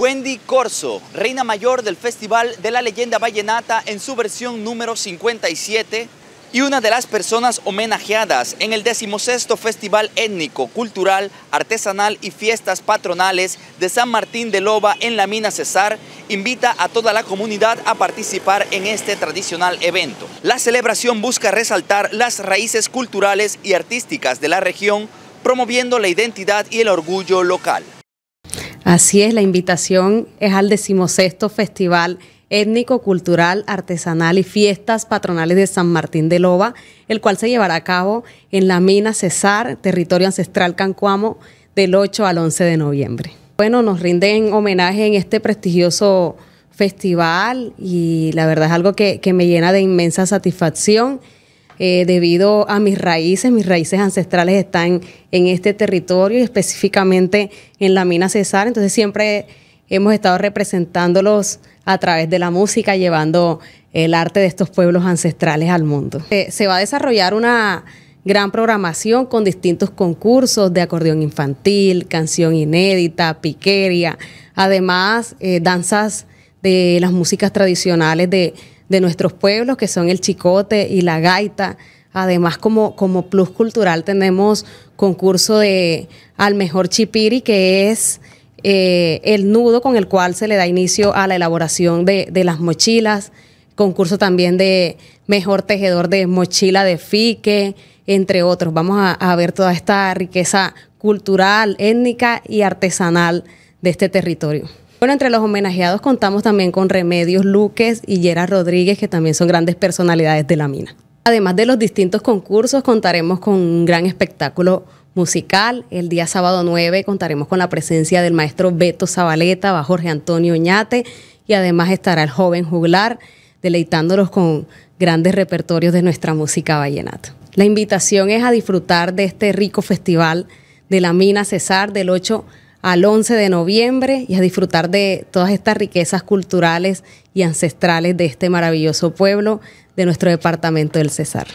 Wendy Corso, reina mayor del Festival de la Leyenda Vallenata en su versión número 57 y una de las personas homenajeadas en el 16 Festival Étnico, Cultural, Artesanal y Fiestas Patronales de San Martín de Loba en la Mina Cesar, invita a toda la comunidad a participar en este tradicional evento. La celebración busca resaltar las raíces culturales y artísticas de la región, promoviendo la identidad y el orgullo local. Así es, la invitación es al decimosexto Festival Étnico, Cultural, Artesanal y Fiestas Patronales de San Martín de Loba, el cual se llevará a cabo en la mina Cesar, territorio ancestral Cancuamo, del 8 al 11 de noviembre. Bueno, nos rinden homenaje en este prestigioso festival y la verdad es algo que, que me llena de inmensa satisfacción. Eh, debido a mis raíces, mis raíces ancestrales están en este territorio y específicamente en la mina Cesar, entonces siempre hemos estado representándolos a través de la música, llevando el arte de estos pueblos ancestrales al mundo. Eh, se va a desarrollar una gran programación con distintos concursos de acordeón infantil, canción inédita, piquería, además eh, danzas de las músicas tradicionales de, de nuestros pueblos, que son el chicote y la gaita. Además, como, como plus cultural tenemos concurso de al mejor chipiri, que es eh, el nudo con el cual se le da inicio a la elaboración de, las mochilas. Concurso también de mejor tejedor de mochila de fique, entre otros. Vamos a ver toda esta riqueza cultural, étnica y artesanal de este territorio. Bueno, entre los homenajeados contamos también con Remedios Luques y Yera Rodríguez, que también son grandes personalidades de la mina. Además de los distintos concursos, contaremos con un gran espectáculo musical. El día sábado 9 contaremos con la presencia del maestro Beto Zabaleta, va Jorge Antonio Oñate y además estará el joven juglar deleitándolos con grandes repertorios de nuestra música vallenata. La invitación es a disfrutar de este rico festival de la Mina Cesar del 8 al 11 de noviembre y a disfrutar de todas estas riquezas culturales y ancestrales de este maravilloso pueblo de nuestro departamento del Cesar.